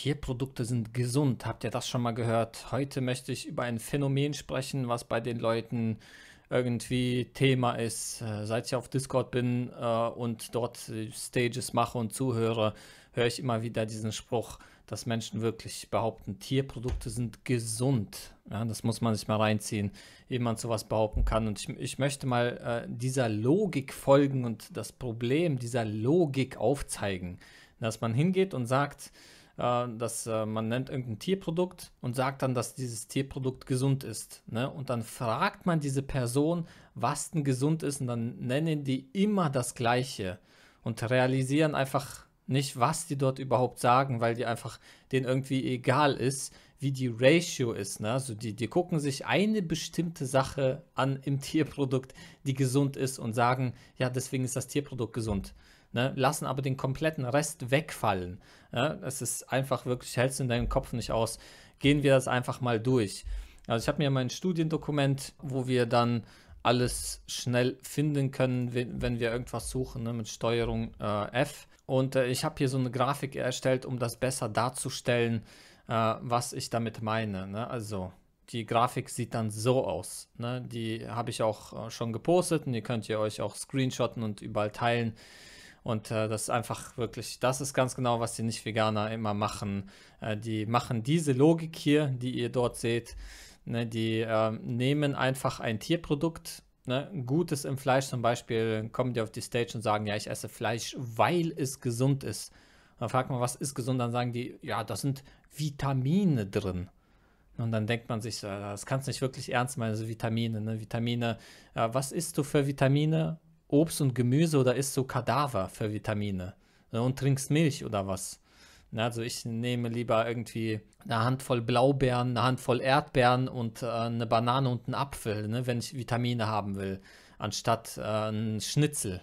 Tierprodukte sind gesund. Habt ihr das schon mal gehört? Heute möchte ich über ein Phänomen sprechen, was bei den Leuten irgendwie Thema ist. Äh, seit ich auf Discord bin äh, und dort Stages mache und zuhöre, höre ich immer wieder diesen Spruch, dass Menschen wirklich behaupten, Tierprodukte sind gesund. Ja, das muss man sich mal reinziehen, wie man sowas behaupten kann. Und ich, ich möchte mal äh, dieser Logik folgen und das Problem dieser Logik aufzeigen. Dass man hingeht und sagt, äh, dass äh, man nennt irgendein Tierprodukt und sagt dann, dass dieses Tierprodukt gesund ist. Ne? Und dann fragt man diese Person, was denn gesund ist und dann nennen die immer das Gleiche und realisieren einfach nicht, was die dort überhaupt sagen, weil die einfach denen irgendwie egal ist, wie die Ratio ist. Ne? Also die, die gucken sich eine bestimmte Sache an im Tierprodukt, die gesund ist und sagen, ja, deswegen ist das Tierprodukt gesund ne, lassen aber den kompletten Rest wegfallen. Ja, das ist einfach wirklich, hältst du in deinem Kopf nicht aus. Gehen wir das einfach mal durch. Also ich habe mir mein Studiendokument, wo wir dann alles schnell finden können, wenn wir irgendwas suchen, ne, mit Steuerung äh, F. Und äh, ich habe hier so eine Grafik erstellt, um das besser darzustellen, äh, was ich damit meine. Ne? Also die Grafik sieht dann so aus. Ne? Die habe ich auch äh, schon gepostet und die könnt ihr euch auch screenshotten und überall teilen. Und äh, das ist einfach wirklich, das ist ganz genau, was die Nicht-Veganer immer machen. Äh, die machen diese Logik hier, die ihr dort seht. Ne? Die äh, nehmen einfach ein Tierprodukt, ne? Gutes im Fleisch zum Beispiel, kommen die auf die Stage und sagen, ja, ich esse Fleisch, weil es gesund ist. Und dann fragt man, was ist gesund? Dann sagen die, ja, da sind Vitamine drin. Und dann denkt man sich, das kannst du nicht wirklich ernst meinen, so Vitamine. Ne? Vitamine, äh, was isst du für Vitamine? Obst und Gemüse oder isst so Kadaver für Vitamine ne, und trinkst Milch oder was. Ne, also ich nehme lieber irgendwie eine Handvoll Blaubeeren, eine Handvoll Erdbeeren und äh, eine Banane und einen Apfel, ne, wenn ich Vitamine haben will, anstatt äh, einen Schnitzel.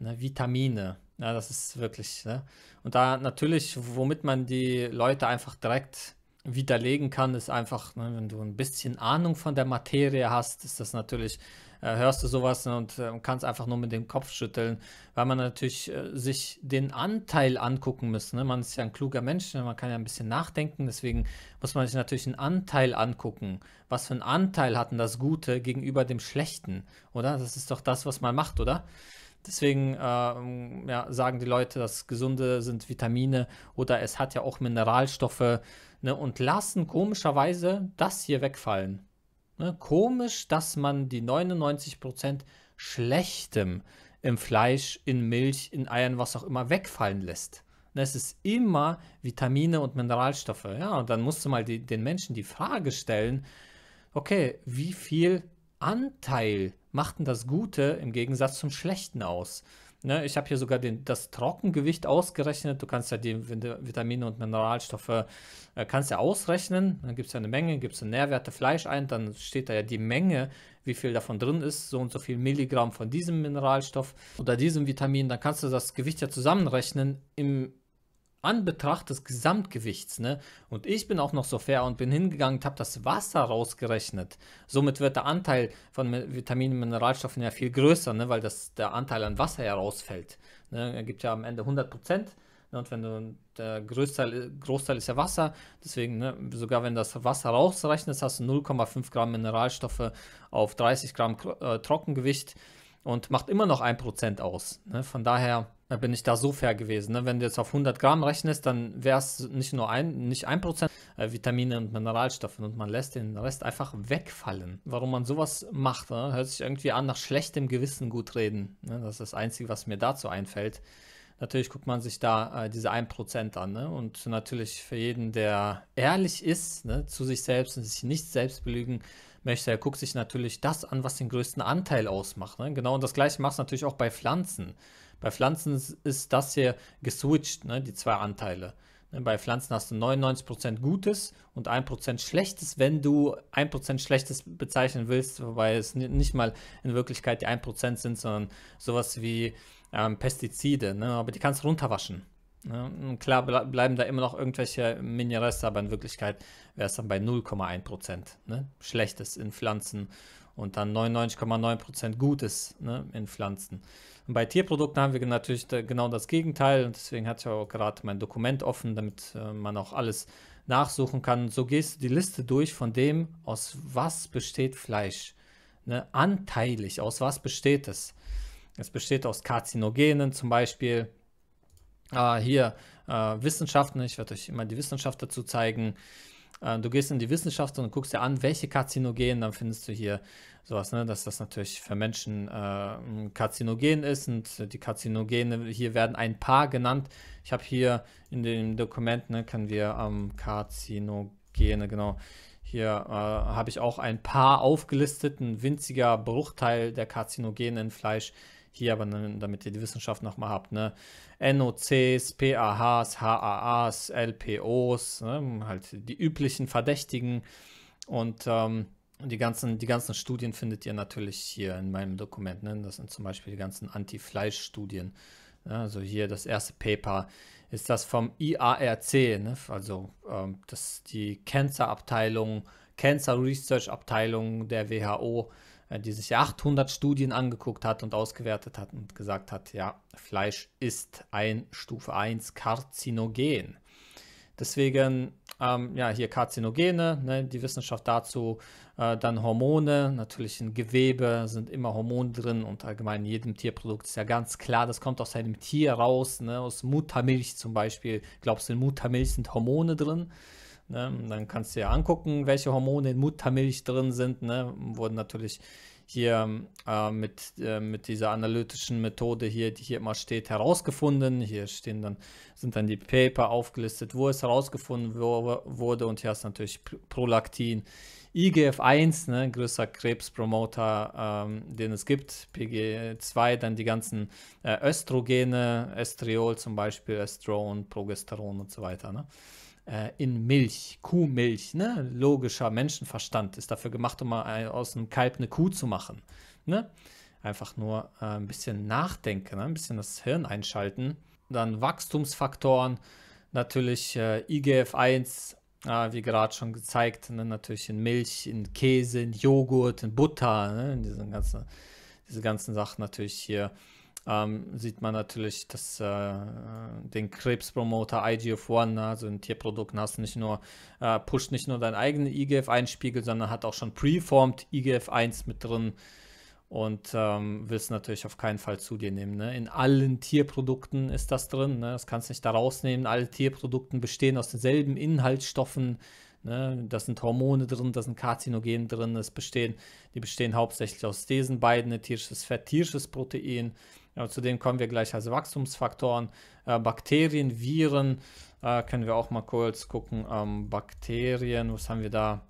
Vitamine. Ja, das ist wirklich. Ne? Und da natürlich, womit man die Leute einfach direkt widerlegen kann, ist einfach, ne, wenn du ein bisschen Ahnung von der Materie hast, ist das natürlich äh, hörst du sowas und äh, kannst einfach nur mit dem Kopf schütteln, weil man natürlich äh, sich den Anteil angucken muss. Ne? Man ist ja ein kluger Mensch, ne? man kann ja ein bisschen nachdenken, deswegen muss man sich natürlich einen Anteil angucken. Was für einen Anteil hat denn das Gute gegenüber dem Schlechten, oder? Das ist doch das, was man macht, oder? Deswegen äh, ja, sagen die Leute, das Gesunde sind Vitamine oder es hat ja auch Mineralstoffe ne? und lassen komischerweise das hier wegfallen. Ne? Komisch, dass man die 99% Schlechtem im Fleisch, in Milch, in Eiern, was auch immer, wegfallen lässt. Ne? Es ist immer Vitamine und Mineralstoffe. Ja, und dann musst du mal die, den Menschen die Frage stellen, okay, wie viel Anteil macht denn das Gute im Gegensatz zum Schlechten aus? Ne, ich habe hier sogar den, das Trockengewicht ausgerechnet. Du kannst ja die Vitamine und Mineralstoffe äh, kannst ja ausrechnen. Dann gibt es ja eine Menge, gibst du Nährwerte Fleisch ein, dann steht da ja die Menge, wie viel davon drin ist, so und so viel Milligramm von diesem Mineralstoff oder diesem Vitamin. Dann kannst du das Gewicht ja zusammenrechnen im Anbetracht des Gesamtgewichts, ne? Und ich bin auch noch so fair und bin hingegangen und habe das Wasser rausgerechnet. Somit wird der Anteil von Vitaminen und Mineralstoffen ja viel größer, ne? Weil das, der Anteil an Wasser ja rausfällt. Ne? Er gibt ja am Ende 100 Prozent. Ne? Und wenn du, der Großteil, Großteil ist ja Wasser, deswegen, ne? sogar wenn das Wasser rausrechnest, hast du 0,5 Gramm Mineralstoffe auf 30 Gramm äh, Trockengewicht und macht immer noch 1% aus. Ne? Von daher bin ich da so fair gewesen. Ne? Wenn du jetzt auf 100 Gramm rechnest, dann wäre es nicht nur ein, nicht 1% äh, Vitamine und Mineralstoffe und man lässt den Rest einfach wegfallen. Warum man sowas macht, ne? hört sich irgendwie an nach schlechtem Gewissen gut reden. Ne? Das ist das Einzige, was mir dazu einfällt. Natürlich guckt man sich da äh, diese 1% an. Ne? Und natürlich für jeden, der ehrlich ist ne? zu sich selbst und sich nicht selbst belügen, möchte. Er guckt sich natürlich das an, was den größten Anteil ausmacht. Ne? Genau, und das gleiche macht es natürlich auch bei Pflanzen. Bei Pflanzen ist das hier geswitcht, ne? die zwei Anteile. Ne, bei Pflanzen hast du 99% Gutes und 1% Schlechtes, wenn du 1% Schlechtes bezeichnen willst, wobei es nicht mal in Wirklichkeit die 1% sind, sondern sowas wie ähm, Pestizide. Ne? Aber die kannst du runterwaschen. Ne? Klar bleiben da immer noch irgendwelche Mineralreste, aber in Wirklichkeit wäre es dann bei 0,1 Prozent ne? Schlechtes in Pflanzen und dann 99,9 Prozent Gutes ne? in Pflanzen. Und bei Tierprodukten haben wir natürlich genau das Gegenteil und deswegen hatte ich auch gerade mein Dokument offen, damit äh, man auch alles nachsuchen kann. So gehst du die Liste durch von dem, aus was besteht Fleisch. Ne? Anteilig, aus was besteht es? Es besteht aus Karzinogenen zum Beispiel äh, hier äh, Wissenschaften, ich werde euch immer die Wissenschaft dazu zeigen. Äh, du gehst in die Wissenschaft und guckst dir an, welche Karzinogen, dann findest du hier sowas, ne, dass das natürlich für Menschen äh, karzinogen ist und die Karzinogene hier werden ein paar genannt. Ich habe hier in dem Dokument, ne, können wir ähm, Karzinogene, genau, hier äh, habe ich auch ein paar aufgelistet, ein winziger Bruchteil der Karzinogenen in Fleisch hier aber, ne, damit ihr die Wissenschaft nochmal habt, ne? NOCs, PAHs, HAAs, LPOs, ne? halt die üblichen Verdächtigen und ähm, die ganzen, die ganzen Studien findet ihr natürlich hier in meinem Dokument. Ne? Das sind zum Beispiel die ganzen Anti-Fleisch-Studien. Ja, also hier das erste Paper ist das vom IARC, ne? also ähm, das die Cancer-Abteilung, Cancer Research Abteilung der WHO äh, die sich 800 Studien angeguckt hat und ausgewertet hat und gesagt hat, ja, Fleisch ist ein Stufe 1 Karzinogen. Deswegen, ähm, ja, hier Karzinogene, ne, die Wissenschaft dazu, äh, dann Hormone, natürlich in Gewebe sind immer Hormone drin und allgemein in jedem Tierprodukt ist ja ganz klar, das kommt aus einem Tier raus, ne, aus Muttermilch zum Beispiel. Glaubst du, in Muttermilch sind Hormone drin? Ne? Dann kannst du ja angucken, welche Hormone in Muttermilch drin sind. Ne? Wurden natürlich hier äh, mit, äh, mit dieser analytischen Methode hier, die hier immer steht, herausgefunden. Hier stehen dann, sind dann die Paper aufgelistet, wo es herausgefunden wo, wurde. Und hier hast du natürlich Prolaktin. IGF-1, ne, größter Krebspromoter, ähm, den es gibt, PG2, dann die ganzen äh, Östrogene, Estriol zum Beispiel, Estron, Progesteron und so weiter. Ne? äh, in Milch, Kuhmilch, ne? logischer Menschenverstand ist dafür gemacht, um mal äh, aus einem Kalb eine Kuh zu machen. Ne? Einfach nur äh, ein bisschen nachdenken, ne? ein bisschen das Hirn einschalten. Dann Wachstumsfaktoren, natürlich äh, IGF-1, äh, wie gerade schon gezeigt, ne? natürlich in Milch, in Käse, in Joghurt, in Butter, ne? in diesen ganzen, diese ganzen Sachen natürlich hier ähm, sieht man natürlich dass, äh, den Krebspromoter IGF-1, also ne, in Tierprodukten hast nicht nur, äh, pusht nicht nur deinen eigenen IGF-1-Spiegel, sondern hat auch schon preformed IGF-1 mit drin und ähm, willst natürlich auf keinen Fall zu dir nehmen. Ne? In allen Tierprodukten ist das drin, ne? das kannst du nicht da rausnehmen. Alle Tierprodukten bestehen aus denselben Inhaltsstoffen. Ne? Da sind Hormone drin, da sind Karzinogen drin, es bestehen, die bestehen hauptsächlich aus diesen beiden, ne? tierisches Fett, tierisches Protein zu denen kommen wir gleich als Wachstumsfaktoren. Äh, Bakterien, Viren, äh, können wir auch mal kurz gucken. Ähm, Bakterien, was haben wir da?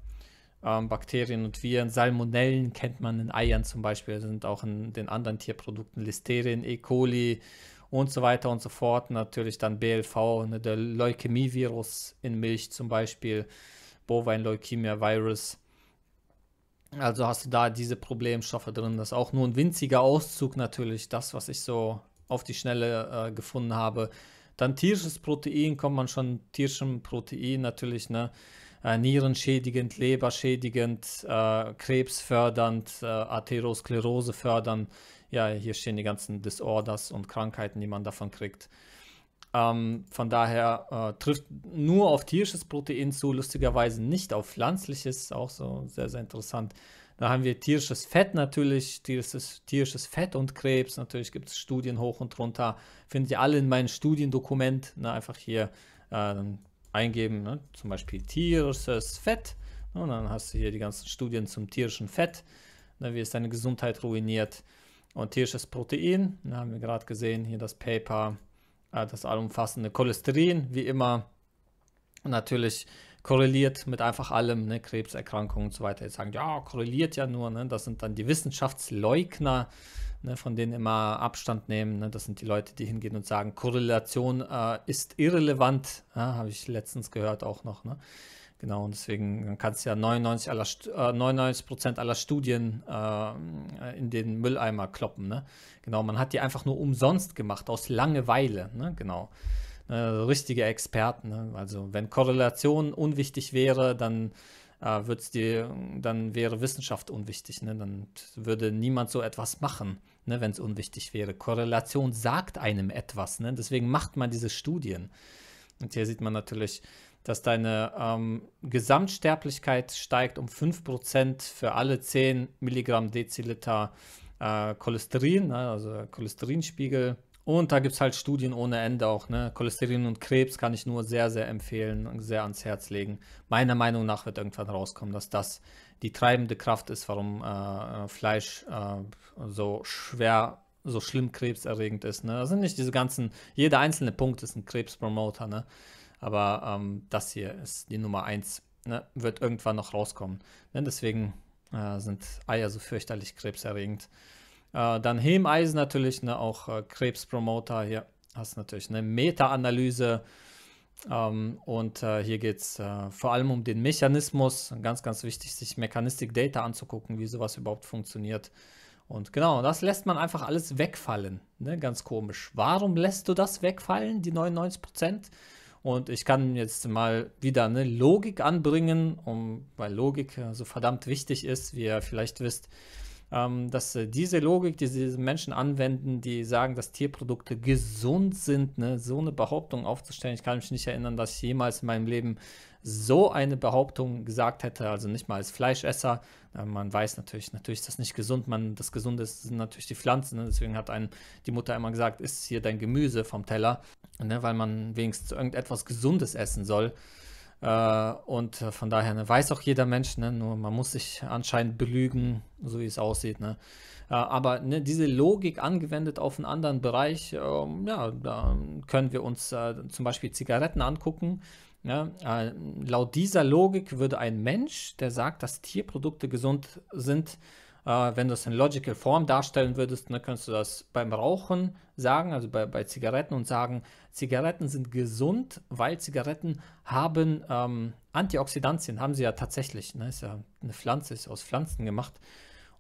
Ähm, Bakterien und Viren, Salmonellen kennt man in Eiern zum Beispiel, sind auch in den anderen Tierprodukten, Listerien, E. coli und so weiter und so fort. Natürlich dann BLV, ne, der Leukämievirus in Milch zum Beispiel, Bovine Leukemia Virus. Also hast du da diese Problemstoffe drin. Das ist auch nur ein winziger Auszug natürlich, das, was ich so auf die Schnelle äh, gefunden habe. Dann tierisches Protein, kommt man schon tierischem Protein natürlich, ne? Äh, nierenschädigend, leberschädigend, äh, krebsfördernd, äh, Atherosklerose fördernd. Ja, hier stehen die ganzen Disorders und Krankheiten, die man davon kriegt. Ähm, von daher äh, trifft nur auf tierisches Protein zu, lustigerweise nicht auf pflanzliches, auch so sehr, sehr interessant. Da haben wir tierisches Fett natürlich, tierisches, tierisches Fett und Krebs. Natürlich gibt es Studien hoch und runter. Findet ihr alle in meinem Studiendokument. Ne, einfach hier äh, eingeben, ne, zum Beispiel tierisches Fett. Ne, und dann hast du hier die ganzen Studien zum tierischen Fett. Ne, wie es deine Gesundheit ruiniert. Und tierisches Protein. Da ne, haben wir gerade gesehen, hier das Paper äh, das allumfassende Cholesterin, wie immer natürlich korreliert mit einfach allem, ne, Krebserkrankungen und so weiter. Jetzt sagen, ja, korreliert ja nur, ne? das sind dann die Wissenschaftsleugner, ne, von denen immer Abstand nehmen. Ne? Das sind die Leute, die hingehen und sagen, Korrelation äh, ist irrelevant, ja, habe ich letztens gehört auch noch. Ne? Genau, und deswegen kannst du ja 99, aller, äh, 99 aller Studien äh, in den Mülleimer kloppen. Ne? Genau, man hat die einfach nur umsonst gemacht, aus Langeweile. Ne? Genau. Äh, richtige Experten. Ne? Also, wenn Korrelation unwichtig wäre, dann, äh, wird's die, dann wäre Wissenschaft unwichtig. Ne? Dann würde niemand so etwas machen, ne? wenn es unwichtig wäre. Korrelation sagt einem etwas. Ne? Deswegen macht man diese Studien. Und hier sieht man natürlich, dass deine ähm, Gesamtsterblichkeit steigt um 5% für alle 10 Milligramm Deziliter äh, Cholesterin, ne, also Cholesterinspiegel. Und da gibt es halt Studien ohne Ende auch. Ne? Cholesterin und Krebs kann ich nur sehr, sehr empfehlen und sehr ans Herz legen. Meiner Meinung nach wird irgendwann rauskommen, dass das die treibende Kraft ist, warum äh, Fleisch äh, so schwer, so schlimm krebserregend ist. Ne? Das sind nicht diese ganzen, jeder einzelne Punkt ist ein Krebspromoter. Ne? Aber ähm, das hier ist die Nummer 1. Ne? Wird irgendwann noch rauskommen. Ne? Deswegen äh, sind Eier so fürchterlich krebserregend. Äh, dann Hemeisen natürlich, ne? auch äh, Krebspromoter hier. Hast du natürlich eine Meta-Analyse. Ähm, und äh, hier geht es äh, vor allem um den Mechanismus. Ganz, ganz wichtig, sich Mechanistik Data anzugucken, wie sowas überhaupt funktioniert. Und genau, das lässt man einfach alles wegfallen. Ne? Ganz komisch. Warum lässt du das wegfallen, die 99 Prozent? Und ich kann jetzt mal wieder eine Logik anbringen, um, weil Logik so verdammt wichtig ist, wie ihr vielleicht wisst, ähm, dass äh, diese Logik, die diese Menschen anwenden, die sagen, dass Tierprodukte gesund sind, ne, so eine Behauptung aufzustellen. Ich kann mich nicht erinnern, dass ich jemals in meinem Leben so eine Behauptung gesagt hätte, also nicht mal als Fleischesser. Äh, man weiß natürlich, natürlich ist das nicht gesund. Man, das Gesunde sind natürlich die Pflanzen. Ne? Deswegen hat einen die Mutter immer gesagt, isst hier dein Gemüse vom Teller, ne? weil man wenigstens irgendetwas Gesundes essen soll. Äh, und äh, von daher ne, weiß auch jeder Mensch, ne, nur man muss sich anscheinend belügen, so wie es aussieht. Ne. Äh, aber ne, diese Logik angewendet auf einen anderen Bereich, äh, ja, da können wir uns äh, zum Beispiel Zigaretten angucken. Ne? Äh, laut dieser Logik würde ein Mensch, der sagt, dass Tierprodukte gesund sind, äh, wenn du es in logical Form darstellen würdest, ne, könntest du das beim Rauchen sagen, also bei, bei Zigaretten und sagen, Zigaretten sind gesund, weil Zigaretten haben ähm, Antioxidantien, haben sie ja tatsächlich, ne? ist ja eine Pflanze, ist aus Pflanzen gemacht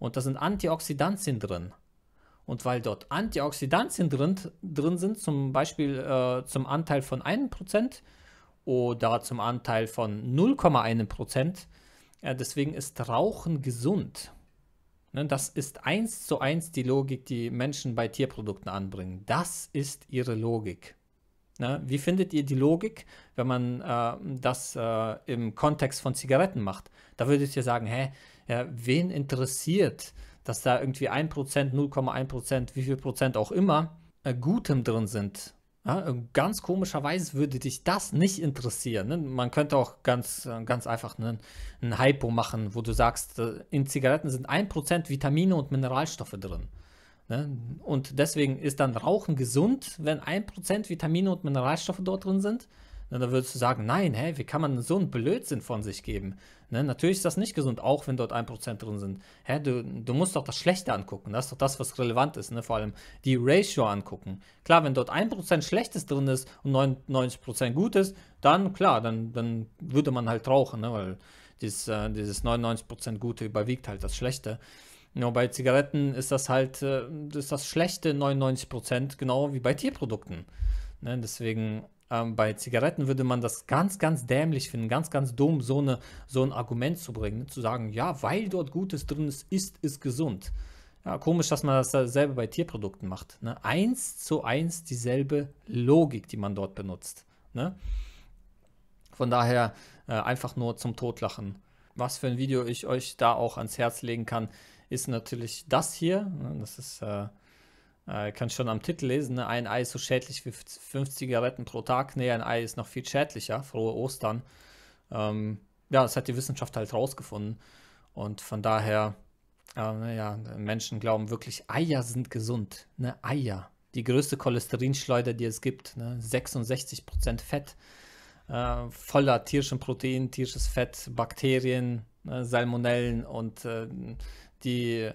und da sind Antioxidantien drin. Und weil dort Antioxidantien drin, drin sind, zum Beispiel äh, zum Anteil von 1%, oder zum Anteil von 0,1 Prozent. Äh, deswegen ist Rauchen gesund. Ne, das ist eins zu eins die Logik, die Menschen bei Tierprodukten anbringen. Das ist ihre Logik. Ne, wie findet ihr die Logik, wenn man äh, das äh, im Kontext von Zigaretten macht? Da würdet ihr sagen, hä, ja, wen interessiert, dass da irgendwie 1%, 0,1%, wie viel Prozent auch immer, äh, Gutem drin sind? Ja, äh, ganz komischerweise würde dich das nicht interessieren. Ne? Man könnte auch ganz, äh, ganz einfach einen, einen Hypo machen, wo du sagst, äh, in Zigaretten sind 1% Vitamine und Mineralstoffe drin. Ne? Und deswegen ist dann Rauchen gesund, wenn 1% Vitamine und Mineralstoffe dort drin sind. Ne, da würdest du sagen, nein, hä, wie kann man so einen Blödsinn von sich geben? Ne, natürlich ist das nicht gesund, auch wenn dort 1% drin sind. Hä, du, du musst doch das Schlechte angucken. Das ist doch das, was relevant ist. Ne? Vor allem die Ratio angucken. Klar, wenn dort 1% Schlechtes drin ist und 99% Gutes, dann klar, dann, dann würde man halt rauchen, ne? weil dieses, äh, dieses 99% Gute überwiegt halt das Schlechte. Nur bei Zigaretten ist das halt äh, ist das schlechte 99%, genau wie bei Tierprodukten. Ne? Deswegen ähm, bei Zigaretten würde man das ganz, ganz dämlich finden, ganz, ganz dumm, so, eine, so ein Argument zu bringen, zu sagen, ja, weil dort Gutes drin ist, ist es gesund. Ja, komisch, dass man das dasselbe bei Tierprodukten macht. Ne? Eins zu eins dieselbe Logik, die man dort benutzt. Ne? Von daher äh, einfach nur zum Totlachen. Was für ein Video ich euch da auch ans Herz legen kann, ist natürlich das hier. Ne? Das ist äh, äh, kann schon am Titel lesen, ne? ein Ei ist so schädlich wie fünf Zigaretten pro Tag. Nee, ein Ei ist noch viel schädlicher. Frohe Ostern. Ähm, ja, das hat die Wissenschaft halt rausgefunden. Und von daher, äh, naja, Menschen glauben wirklich, Eier sind gesund. Ne? Eier. Die größte Cholesterinschleuder, die es gibt. Ne? 66% Fett. Äh, voller tierischen Protein, tierisches Fett, Bakterien, ne? Salmonellen und äh, die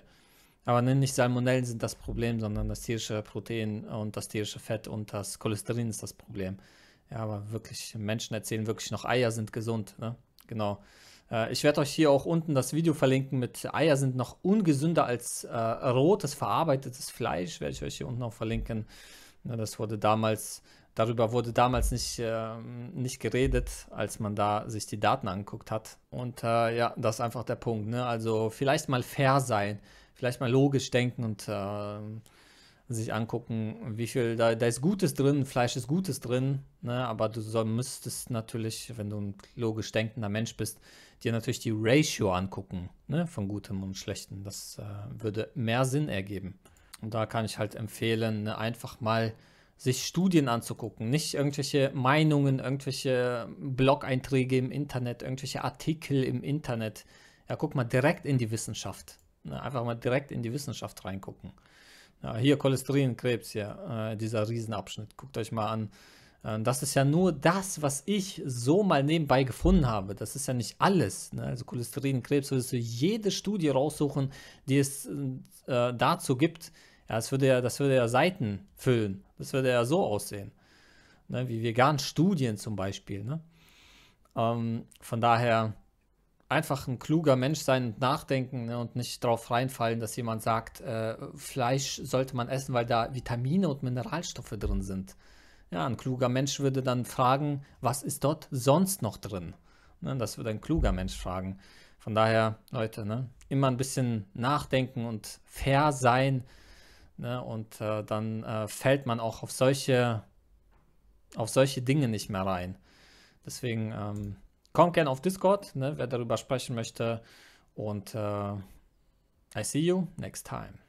aber ne, nicht Salmonellen sind das Problem, sondern das tierische Protein und das tierische Fett und das Cholesterin ist das Problem. Ja, aber wirklich, Menschen erzählen wirklich noch, Eier sind gesund. Ne? Genau. Äh, ich werde euch hier auch unten das Video verlinken mit Eier sind noch ungesünder als äh, rotes, verarbeitetes Fleisch. Werde ich euch hier unten auch verlinken. Ne, das wurde damals, darüber wurde damals nicht, äh, nicht geredet, als man da sich die Daten angeguckt hat. Und äh, ja, das ist einfach der Punkt. Ne? Also vielleicht mal fair sein vielleicht mal logisch denken und äh, sich angucken, wie viel, da, da ist Gutes drin, Fleisch ist Gutes drin, ne? aber du soll, müsstest natürlich, wenn du ein logisch denkender Mensch bist, dir natürlich die Ratio angucken, ne? von Gutem und Schlechtem. Das äh, würde mehr Sinn ergeben. Und da kann ich halt empfehlen, ne? einfach mal sich Studien anzugucken, nicht irgendwelche Meinungen, irgendwelche Blog-Einträge im Internet, irgendwelche Artikel im Internet. Ja, guck mal direkt in die Wissenschaft. Na, einfach mal direkt in die Wissenschaft reingucken. Ja, hier Cholesterinkrebs, ja, äh, dieser Riesenabschnitt. Guckt euch mal an. Äh, das ist ja nur das, was ich so mal nebenbei gefunden habe. Das ist ja nicht alles. Ne? Also Cholesterinkrebs würdest du jede Studie raussuchen, die es äh, dazu gibt. Ja, das würde ja, das würde ja Seiten füllen. Das würde ja so aussehen. Ne? Wie vegan Studien zum Beispiel. Ne? Ähm, von daher einfach ein kluger Mensch sein und nachdenken ne, und nicht darauf reinfallen, dass jemand sagt, äh, Fleisch sollte man essen, weil da Vitamine und Mineralstoffe drin sind. Ja, ein kluger Mensch würde dann fragen, was ist dort sonst noch drin? Ne, das würde ein kluger Mensch fragen. Von daher, Leute, ne, immer ein bisschen nachdenken und fair sein. Ne, und äh, dann äh, fällt man auch auf solche, auf solche Dinge nicht mehr rein. Deswegen, ähm, Kommt gerne auf Discord, ne, wer darüber sprechen möchte. Und äh, I see you next time.